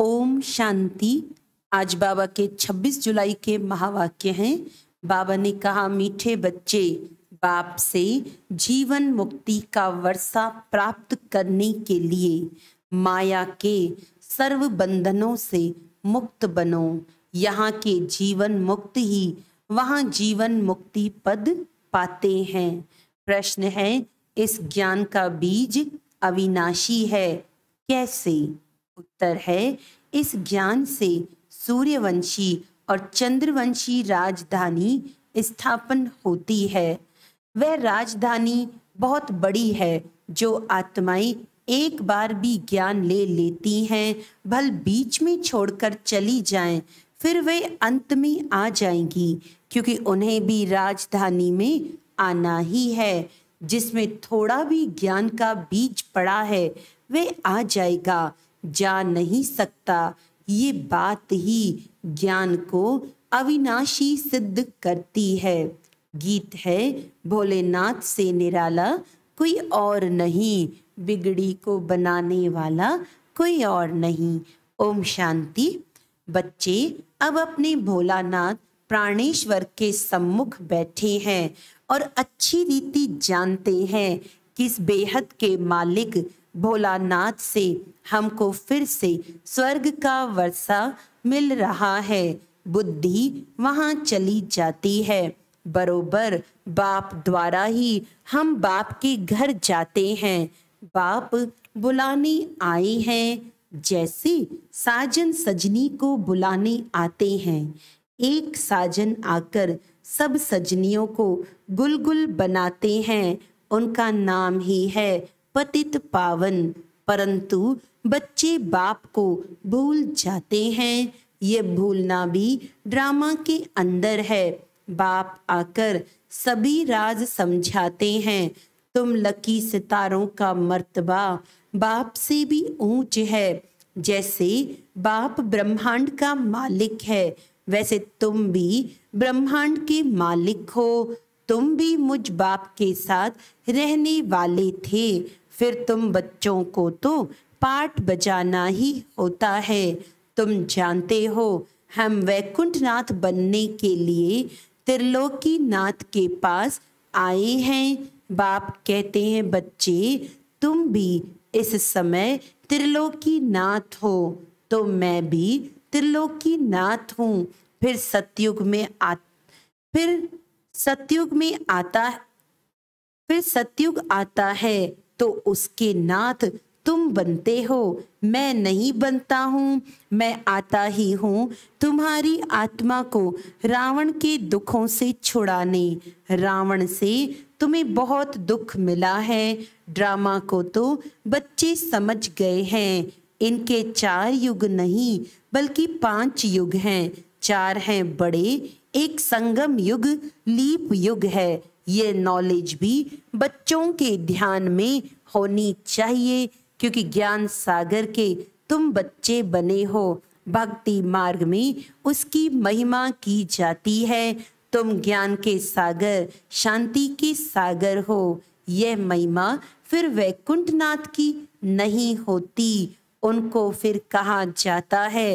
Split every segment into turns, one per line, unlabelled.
ओम शांति आज बाबा के 26 जुलाई के महावाक्य हैं बाबा ने कहा मीठे बच्चे बाप से जीवन मुक्ति का वर्षा प्राप्त करने के लिए माया के सर्व बंधनों से मुक्त बनो यहाँ के जीवन मुक्त ही वहाँ जीवन मुक्ति पद पाते हैं प्रश्न है इस ज्ञान का बीज अविनाशी है कैसे उत्तर है इस ज्ञान से सूर्यवंशी और चंद्रवंशी राजधानी स्थापन होती है वह राजधानी बहुत बड़ी है जो आत्माएं एक बार भी ज्ञान ले लेती हैं भल बीच में छोड़कर चली जाएं फिर वे अंत में आ जाएंगी क्योंकि उन्हें भी राजधानी में आना ही है जिसमें थोड़ा भी ज्ञान का बीज पड़ा है वे आ जाएगा जा नहीं सकता ये बात ही ज्ञान को अविनाशी सिद्ध करती है गीत है भोलेनाथ से निराला कोई और नहीं बिगड़ी को बनाने वाला कोई और नहीं ओम शांति बच्चे अब अपने भोलानाथ प्राणेश्वर के सम्मुख बैठे हैं और अच्छी रीति जानते हैं किस बेहद के मालिक भोलानाथ से हमको फिर से स्वर्ग का वर्षा मिल रहा है बुद्धि वहाँ चली जाती है बरोबर बाप द्वारा ही हम बाप के घर जाते हैं बाप बुलाने आए हैं जैसे साजन सजनी को बुलाने आते हैं एक साजन आकर सब सजनियों को गुलगुल बनाते हैं उनका नाम ही है पतित पावन परंतु बच्चे बाप को भूल जाते हैं ये भूलना भी ड्रामा के अंदर है बाप आकर सभी राज समझाते हैं तुम लकी सितारों का मर्तबा बाप से भी ऊंच है जैसे बाप ब्रह्मांड का मालिक है वैसे तुम भी ब्रह्मांड के मालिक हो तुम भी मुझ बाप के साथ रहने वाले थे फिर तुम बच्चों को तो पाठ बजाना ही होता है तुम जानते हो हम वैकुंठ नाथ बनने के लिए त्रिलोकी नाथ के पास आए हैं बाप कहते हैं बच्चे तुम भी इस समय त्रिलोकी नाथ हो तो मैं भी त्रिलोकी नाथ हूँ फिर सतयुग में आ फिर सतयुग में आता है फिर सतयुग आता है तो उसके नाथ तुम बनते हो मैं नहीं बनता हूँ मैं आता ही हूँ तुम्हारी आत्मा को रावण के दुखों से छुड़ाने रावण से तुम्हें बहुत दुख मिला है ड्रामा को तो बच्चे समझ गए हैं इनके चार युग नहीं बल्कि पांच युग हैं चार हैं बड़े एक संगम युग लीप युग है ये नॉलेज भी बच्चों के ध्यान में होनी चाहिए क्योंकि ज्ञान सागर के तुम बच्चे बने हो भक्ति मार्ग में उसकी महिमा की जाती है तुम ज्ञान के सागर शांति के सागर हो यह महिमा फिर वैकुंठ नाथ की नहीं होती उनको फिर कहा जाता है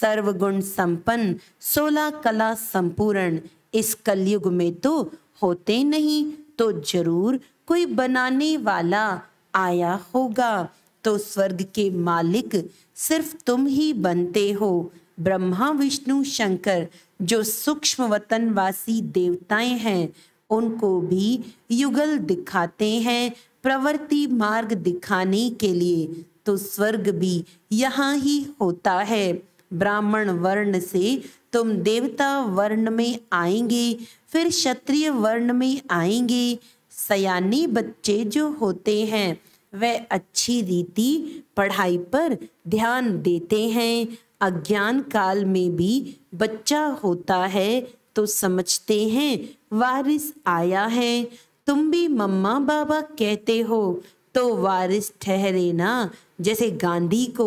सर्वगुण संपन्न सोलह कला संपूर्ण इस कलयुग में तो होते नहीं तो जरूर कोई बनाने वाला आया होगा तो स्वर्ग के मालिक सिर्फ तुम ही बनते हो ब्रह्मा विष्णु शंकर जो सूक्ष्म वतन वासी देवताएं हैं उनको भी युगल दिखाते हैं प्रवृत्ति मार्ग दिखाने के लिए तो स्वर्ग भी यहाँ ही होता है ब्राह्मण वर्ण से तुम देवता वर्ण में आएंगे फिर क्षत्रिय वर्ण में आएंगे सयानी बच्चे जो होते हैं वह अच्छी रीति पढ़ाई पर ध्यान देते हैं अज्ञान काल में भी बच्चा होता है तो समझते हैं वारिस आया है तुम भी मम्मा बाबा कहते हो तो वारिस ठहरे ना जैसे गांधी को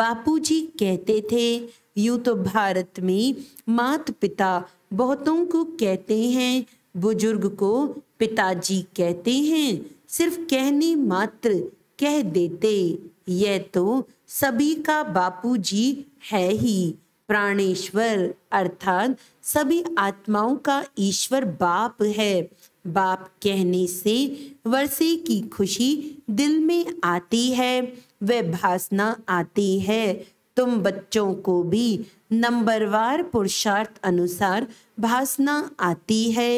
बापूजी कहते थे यूं तो भारत में मात पिता बहुतों को कहते हैं बुजुर्ग को पिताजी कहते हैं सिर्फ कहने मात्र कह देते यह तो सभी का बापूजी है ही प्राणेश्वर अर्थात सभी आत्माओं का ईश्वर बाप है बाप कहने से वर्षे की खुशी दिल में आती है वह भासना आती है तुम बच्चों को भी नंबरवार पुरुषार्थ अनुसार भासना आती है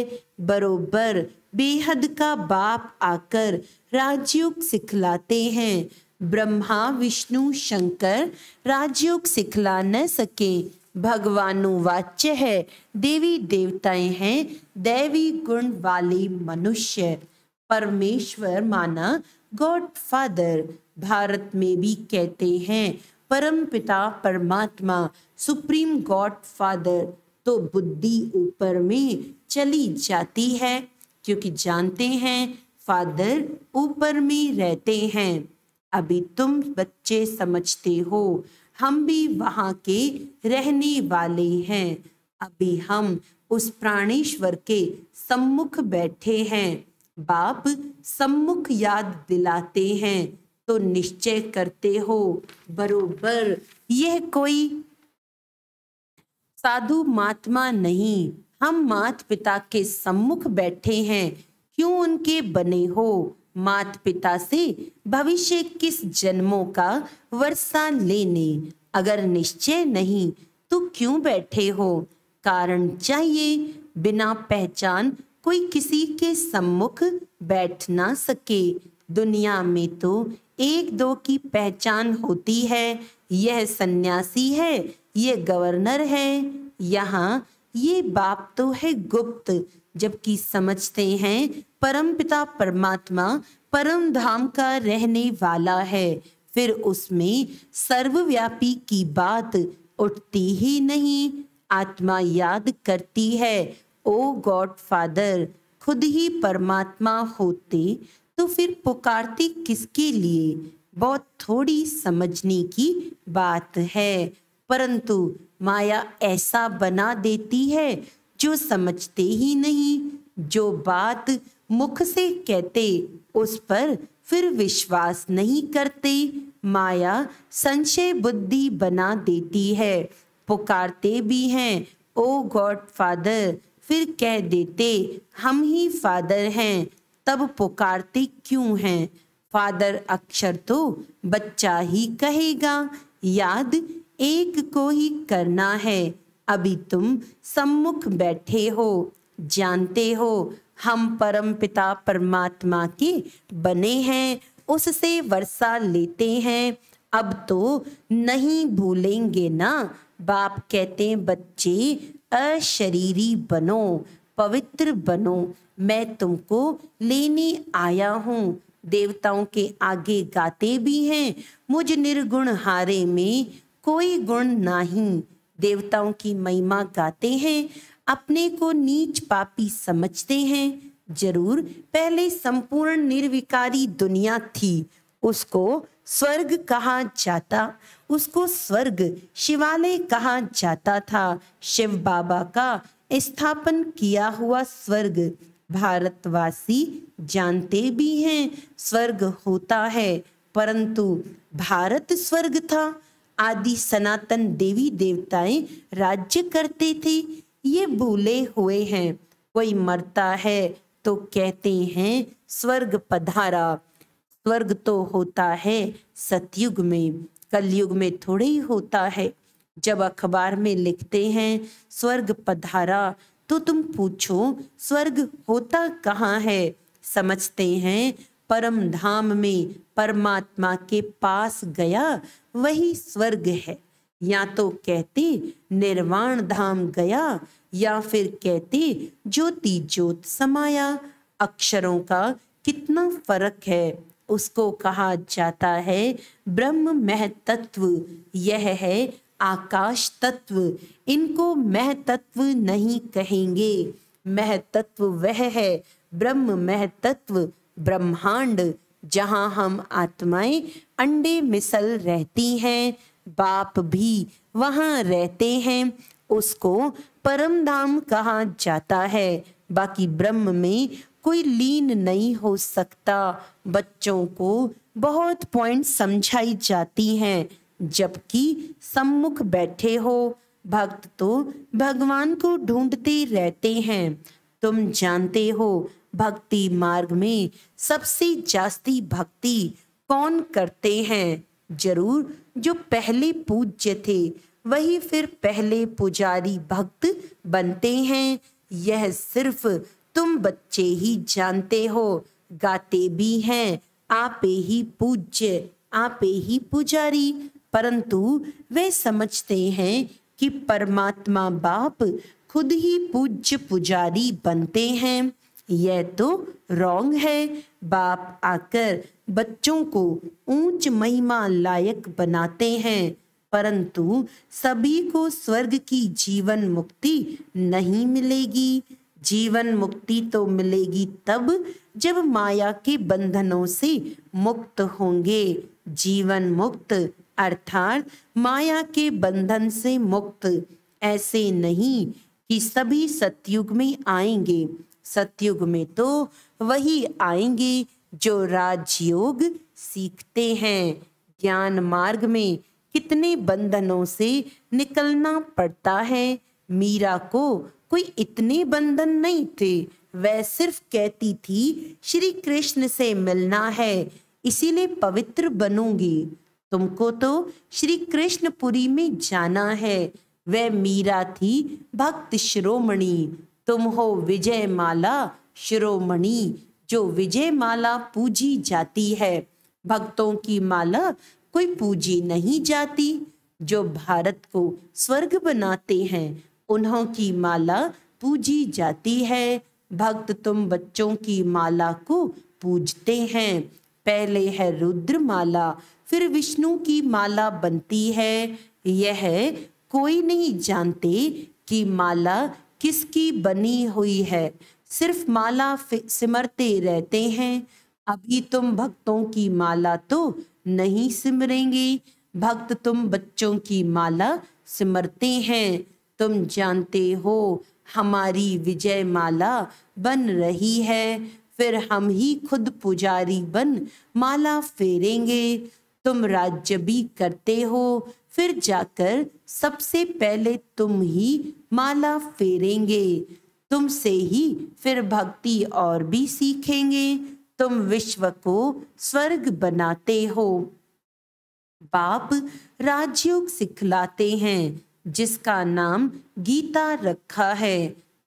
बरोबर बेहद का बाप आकर राजयोग सिखलाते हैं ब्रह्मा विष्णु शंकर राजयोग सिखला न सके भगवानु वाच्य है देवी देवताएं हैं दैवी गुण वाली मनुष्य परमेश्वर माना गॉड फादर भारत में भी कहते हैं परम पिता परमात्मा सुप्रीम गॉड फादर तो बुद्धि ऊपर में चली जाती है क्योंकि जानते हैं फादर ऊपर में रहते हैं अभी तुम बच्चे समझते हो हम भी वहाँ के रहने वाले हैं अभी हम उस प्राणेश्वर के सम्मुख बैठे हैं बाप सम्मुख याद दिलाते हैं तो निश्चय करते हो बरोबर यह कोई साधु महात्मा नहीं हम मात पिता के सम्मुख बैठे हैं क्यों उनके बने हो मात पिता से भविष्य किस जन्मों का वर्षा लेने अगर निश्चय नहीं तो क्यों बैठे हो कारण चाहिए बिना पहचान कोई किसी के सम्मुख बैठ ना सके दुनिया में तो एक दो की पहचान होती है यह सन्यासी है ये गवर्नर है यहाँ ये बाप तो है गुप्त जबकि समझते हैं परमपिता परमात्मा परम धाम का रहने वाला है फिर उसमें सर्वव्यापी की बात उठती ही नहीं आत्मा याद करती है ओ गॉड फादर खुद ही परमात्मा होते तो फिर पुकारते किसके लिए बहुत थोड़ी समझने की बात है परंतु माया ऐसा बना देती है जो समझते ही नहीं जो बात मुख से कहते उस पर फिर विश्वास नहीं करते माया संशय बुद्धि बना देती है पुकारते भी हैं ओ गॉड फादर फिर कह देते हम ही फादर हैं तब पुकारते क्यों हैं फादर अक्षर तो बच्चा ही कहेगा याद एक को ही करना है अभी तुम सम्मुख बैठे हो जानते हो हम परम पिता परमात्मा के बने हैं उससे वर्षा लेते हैं अब तो नहीं भूलेंगे ना बाप कहते हैं बच्चे अशरीरी बनो पवित्र बनो मैं तुमको लेने आया हूँ देवताओं के आगे गाते भी हैं मुझ निर्गुण हारे में कोई गुण नहीं देवताओं की महिमा गाते हैं अपने को नीच पापी समझते हैं जरूर पहले संपूर्ण निर्विकारी दुनिया थी उसको स्वर्ग कहा जाता उसको स्वर्ग शिवालय कहा जाता था शिव बाबा का स्थापन किया हुआ स्वर्ग भारतवासी जानते भी हैं स्वर्ग होता है परंतु भारत स्वर्ग था आदि सनातन देवी देवताएं राज्य करते थे ये भूले हुए हैं कोई मरता है तो कहते हैं स्वर्ग पधारा स्वर्ग तो होता है सतयुग में कलयुग में थोड़े ही होता है जब अखबार में लिखते हैं स्वर्ग पधारा तो तुम पूछो स्वर्ग होता कहाँ है समझते हैं परम धाम में परमात्मा के पास गया वही स्वर्ग है या तो कहते निर्वाण धाम गया या फिर कहते ज्योति ज्योत समाया अक्षरों का कितना फर्क है उसको कहा जाता है ब्रह्म मह तत्व यह है आकाश तत्व इनको मह तत्व नहीं कहेंगे मह तत्व वह है ब्रह्म मह तत्व ब्रह्मांड जहां हम आत्माएं अंडे मिसल रहती हैं बाप भी वहां रहते हैं उसको परम धाम कहा जाता है बाकी ब्रह्म में कोई लीन नहीं हो सकता बच्चों को बहुत पॉइंट समझाई जाती हैं जबकि सम्मुख बैठे हो भक्त तो भगवान को ढूंढते रहते हैं तुम जानते हो भक्ति मार्ग में सबसे जास्ती भक्ति कौन करते हैं जरूर जो पहले पूज्य थे वही फिर पहले पुजारी भक्त बनते हैं यह सिर्फ तुम बच्चे ही जानते हो गाते भी हैं आपे ही पूज्य आपे ही पुजारी परंतु वे समझते हैं कि परमात्मा बाप खुद ही पूज्य पुजारी बनते हैं यह तो रॉन्ग है बाप आकर बच्चों को ऊंच महिमा लायक बनाते हैं परंतु सभी को स्वर्ग की जीवन मुक्ति नहीं मिलेगी जीवन मुक्ति तो मिलेगी तब जब माया के बंधनों से मुक्त होंगे जीवन मुक्त अर्थात माया के बंधन से मुक्त ऐसे नहीं कि सभी सतयुग में आएंगे सतयुग में तो वही आएंगे जो राजयोग सीखते हैं ज्ञान मार्ग में कितने बंधनों से निकलना पड़ता है मीरा को कोई इतने बंधन नहीं थे वह सिर्फ कहती थी श्री कृष्ण से मिलना है इसीलिए पवित्र बनूंगी तुमको तो श्री कृष्णपुरी में जाना है वह मीरा थी भक्त श्रोमणी तुम हो विजय माला शिरोमणि जो विजय माला पूजी जाती है भक्तों की माला कोई पूजी नहीं जाती जो भारत को स्वर्ग बनाते हैं उन्हों की माला पूजी जाती है भक्त तुम बच्चों की माला को पूजते हैं पहले है रुद्र माला फिर विष्णु की माला बनती है यह कोई नहीं जानते कि माला किसकी बनी हुई है सिर्फ माला सिमरते रहते हैं अभी तुम भक्तों की माला तो नहीं सिमरेंगे भक्त तुम बच्चों की माला सिमरते हैं तुम जानते हो हमारी विजय माला बन रही है फिर हम ही खुद पुजारी बन माला फेरेंगे तुम राज्य भी करते हो फिर जाकर सबसे पहले तुम ही माला फेरेंगे तुमसे ही फिर भक्ति और भी सीखेंगे तुम विश्व को स्वर्ग बनाते हो बाप राजयोग सिखलाते हैं जिसका नाम गीता रखा है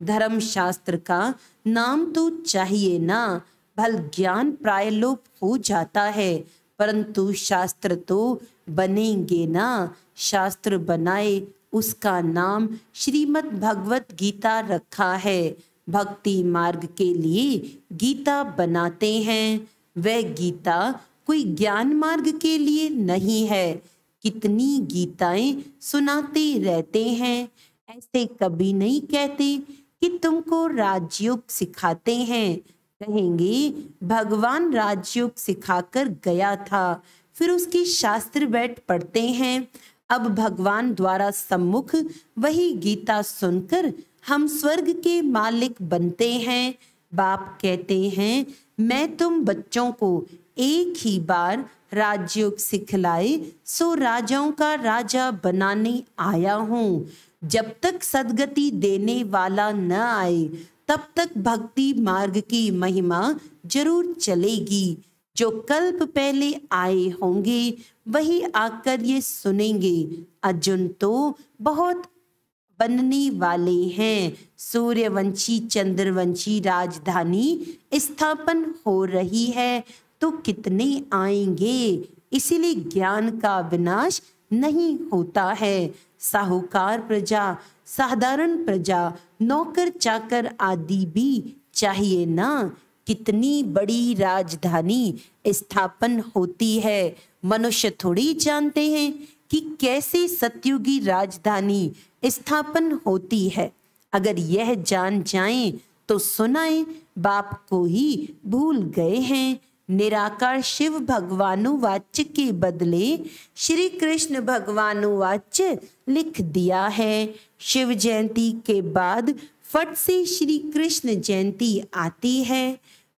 धर्म शास्त्र का नाम तो चाहिए ना भल ज्ञान प्रायलोप हो जाता है परंतु शास्त्र तो बनेंगे ना शास्त्र बनाए उसका नाम श्रीमद् भगवत गीता रखा है भक्ति मार्ग के लिए गीता बनाते हैं वह गीता कोई ज्ञान मार्ग के लिए नहीं है कितनी गीताएं सुनाते रहते हैं ऐसे कभी नहीं कहते कि तुमको राजयोग सिखाते हैं कहेंगे भगवान राजयोग सिखाकर गया था फिर उसकी शास्त्र बैठ पढ़ते हैं अब भगवान द्वारा सम्मुख वही गीता सुनकर हम स्वर्ग के मालिक बनते हैं बाप कहते हैं मैं तुम बच्चों को एक ही बार राजयोग सिखलाए सो राजाओं का राजा बनाने आया हूँ जब तक सदगति देने वाला न आए तब तक भक्ति मार्ग की महिमा जरूर चलेगी जो कल्प पहले आए होंगे वही आकर ये सुनेंगे अर्जुन तो बहुत बनने वाले हैं सूर्यवंशी चंद्रवंशी राजधानी स्थापन हो रही है तो कितने आएंगे इसीलिए ज्ञान का विनाश नहीं होता है साहूकार प्रजा साधारण प्रजा नौकर चाकर आदि भी चाहिए ना कितनी बड़ी राजधानी स्थापन होती है मनुष्य थोड़ी जानते हैं कि कैसे सतयुगी राजधानी स्थापन होती है अगर यह जान जाएं तो सुनाए बाप को ही भूल गए हैं निराकार शिव भगवानुवाच्य के बदले श्री कृष्ण भगवानुवाच्य लिख दिया है शिव जयंती के बाद फट से श्री कृष्ण जयंती आती है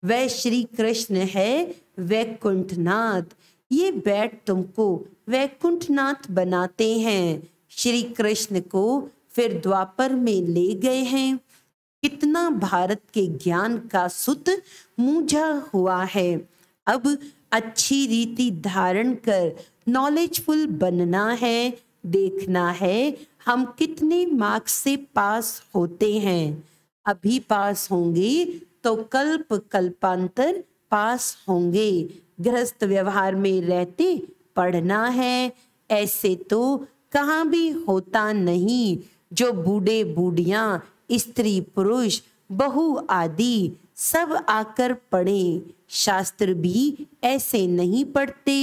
वह श्री कृष्ण है वैकुंठनाथ ये बैट तुमको वैकुंठनाथ बनाते हैं श्री कृष्ण को फिर द्वापर में ले गए हैं कितना भारत के ज्ञान का सुत मूझा हुआ है अब अच्छी रीति धारण कर नॉलेजफुल बनना है देखना है हम कितने मार्क्स से पास होते हैं अभी पास होंगे तो कल्प कल्पांतर पास होंगे गृहस्थ व्यवहार में रहते पढ़ना है ऐसे तो कहाँ भी होता नहीं जो बूढ़े बूढ़िया स्त्री पुरुष बहु आदि सब आकर पढ़े शास्त्र भी ऐसे नहीं पढ़ते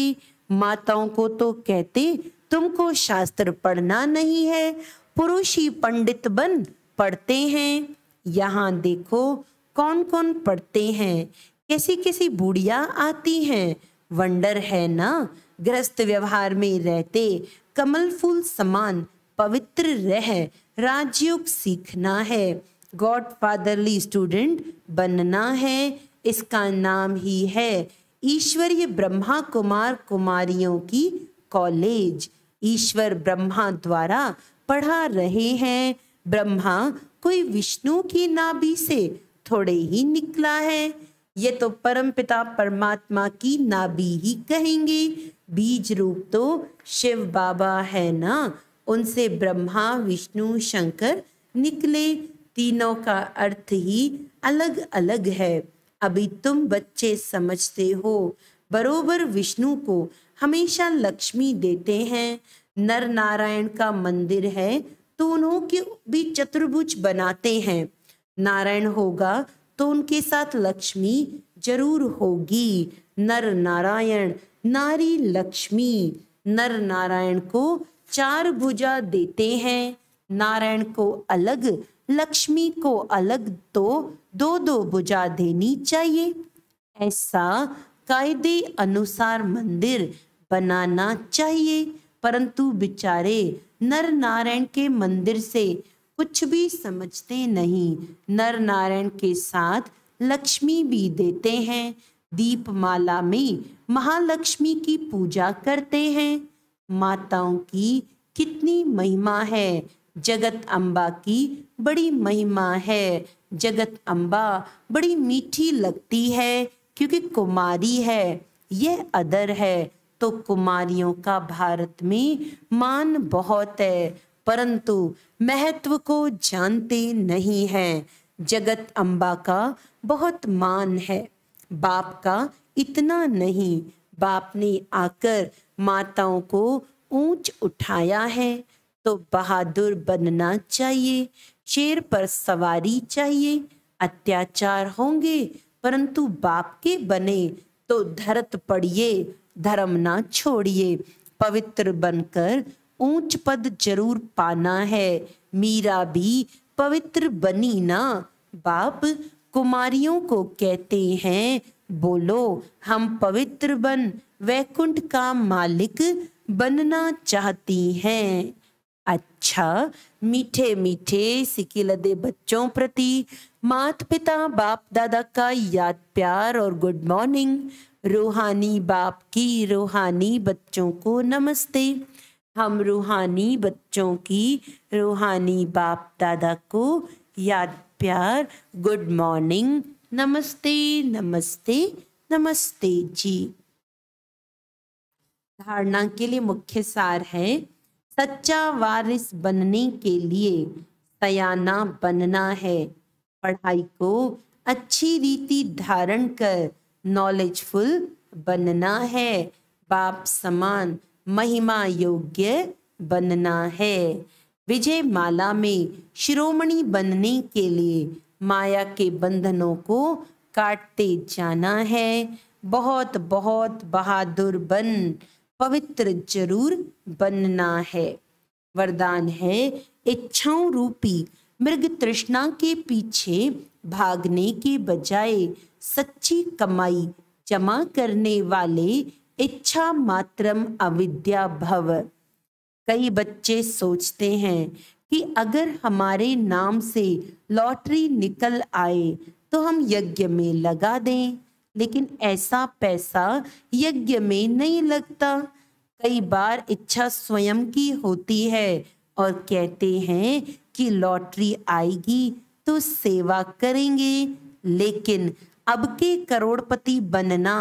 माताओं को तो कहते तुमको शास्त्र पढ़ना नहीं है पुरुष ही पंडित बन पढ़ते हैं यहाँ देखो कौन कौन पढ़ते हैं कैसी कैसी बूढ़िया आती हैं वंडर है ना ग्रस्त व्यवहार में रहते कमल फूल समान पवित्र रह राजयोग सीखना है गॉड फादरली स्टूडेंट बनना है इसका नाम ही है ईश्वरीय ब्रह्मा कुमार कुमारियों की कॉलेज ईश्वर ब्रह्मा द्वारा पढ़ा रहे हैं ब्रह्मा कोई विष्णु की नाभि से थोड़े ही निकला है ये तो परमपिता परमात्मा की नाभि ही कहेंगे बीज रूप तो शिव बाबा है ना उनसे ब्रह्मा विष्णु शंकर निकले तीनों का अर्थ ही अलग अलग है अभी तुम बच्चे समझते हो बरोबर विष्णु को हमेशा लक्ष्मी देते हैं नर नारायण का मंदिर है तो उन्होंने भी चतुर्भुज बनाते हैं नारायण होगा तो उनके साथ लक्ष्मी जरूर होगी नर नारायण नारी लक्ष्मी नर नारायण को चार भुजा देते हैं नारायण को अलग लक्ष्मी को अलग तो दो दो भुजा देनी चाहिए ऐसा कायदे अनुसार मंदिर बनाना चाहिए परंतु बिचारे नर नारायण के मंदिर से कुछ भी समझते नहीं नर नारायण के साथ लक्ष्मी भी देते हैं दीपमाला में महालक्ष्मी की पूजा करते हैं माताओं की कितनी महिमा है जगत अम्बा की बड़ी महिमा है जगत अम्बा बड़ी मीठी लगती है क्योंकि कुमारी है यह अदर है तो कुमारियों का भारत में मान बहुत है परंतु महत्व को जानते नहीं है जगत अम्बा का बहुत मान है बाप का इतना नहीं बाप ने आकर माताओं को ऊंच उठाया है तो बहादुर बनना चाहिए शेर पर सवारी चाहिए अत्याचार होंगे परंतु बाप के बने तो धरत पड़िए धर्म ना छोड़िए पवित्र बनकर ऊंच पद जरूर पाना है मीरा भी पवित्र बनी ना बाप कुमारियों को कहते हैं बोलो हम पवित्र बन वैकुंठ का मालिक बनना चाहती हैं अच्छा मीठे मीठे सिकी लदे बच्चों प्रति मात पिता बाप दादा का याद प्यार और गुड मॉर्निंग रूहानी बाप की रूहानी बच्चों को नमस्ते हम रूहानी बच्चों की रूहानी बाप दादा को याद प्यार गुड मॉर्निंग नमस्ते नमस्ते नमस्ते जी धारणा के लिए मुख्य सार है सच्चा वारिस बनने के लिए सयाना बनना है पढ़ाई को अच्छी रीति धारण कर नॉलेजफुल बनना है बाप समान महिमा योग्य बनना है विजय माला में शिरोमणि बनने के लिए माया के बंधनों को काटते जाना है बहुत बहुत बहादुर बन पवित्र जरूर बनना है वरदान है इच्छाओं रूपी मृग तृष्णा के पीछे भागने के बजाय सच्ची कमाई जमा करने वाले इच्छा मात्रम अविद्या भव कई बच्चे सोचते हैं कि अगर हमारे नाम से लॉटरी निकल आए तो हम यज्ञ में लगा दें लेकिन ऐसा पैसा यज्ञ में नहीं लगता कई बार इच्छा स्वयं की होती है और कहते हैं कि लॉटरी आएगी तो सेवा करेंगे लेकिन अब के करोड़पति बनना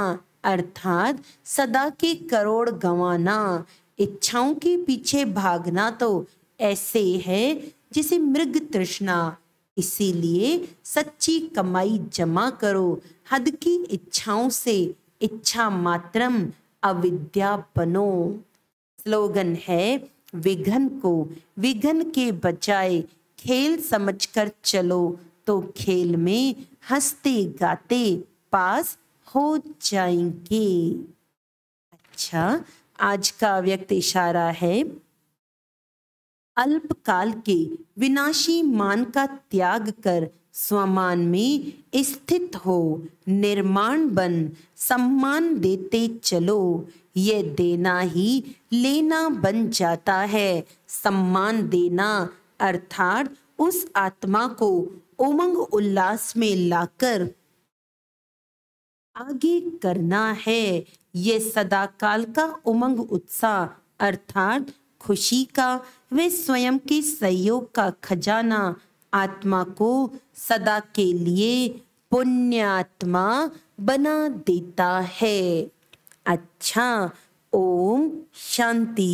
अर्थात सदा के करोड़ गंवाना इच्छाओं के पीछे भागना तो ऐसे है जिसे मृग तृष्णा इसीलिए सच्ची कमाई जमा करो हद की इच्छाओं से इच्छा मात्रम अविद्या बनो स्लोगन है विघन को विघन के बजाय खेल समझकर चलो तो खेल में हंसते गाते पास हो जाएंगे अच्छा आज का व्यक्त इशारा है अल्पकाल के विनाशी मान का त्याग कर स्वमान में स्थित हो निर्माण बन सम्मान देते चलो ये देना ही लेना बन जाता है सम्मान देना अर्थात उस आत्मा को उमंग उल्लास में लाकर आगे करना है ये सदाकाल का उमंग उत्साह अर्थात खुशी का वे स्वयं के सहयोग का खजाना आत्मा को सदा के लिए पुण्यात्मा बना देता है अच्छा ओम शांति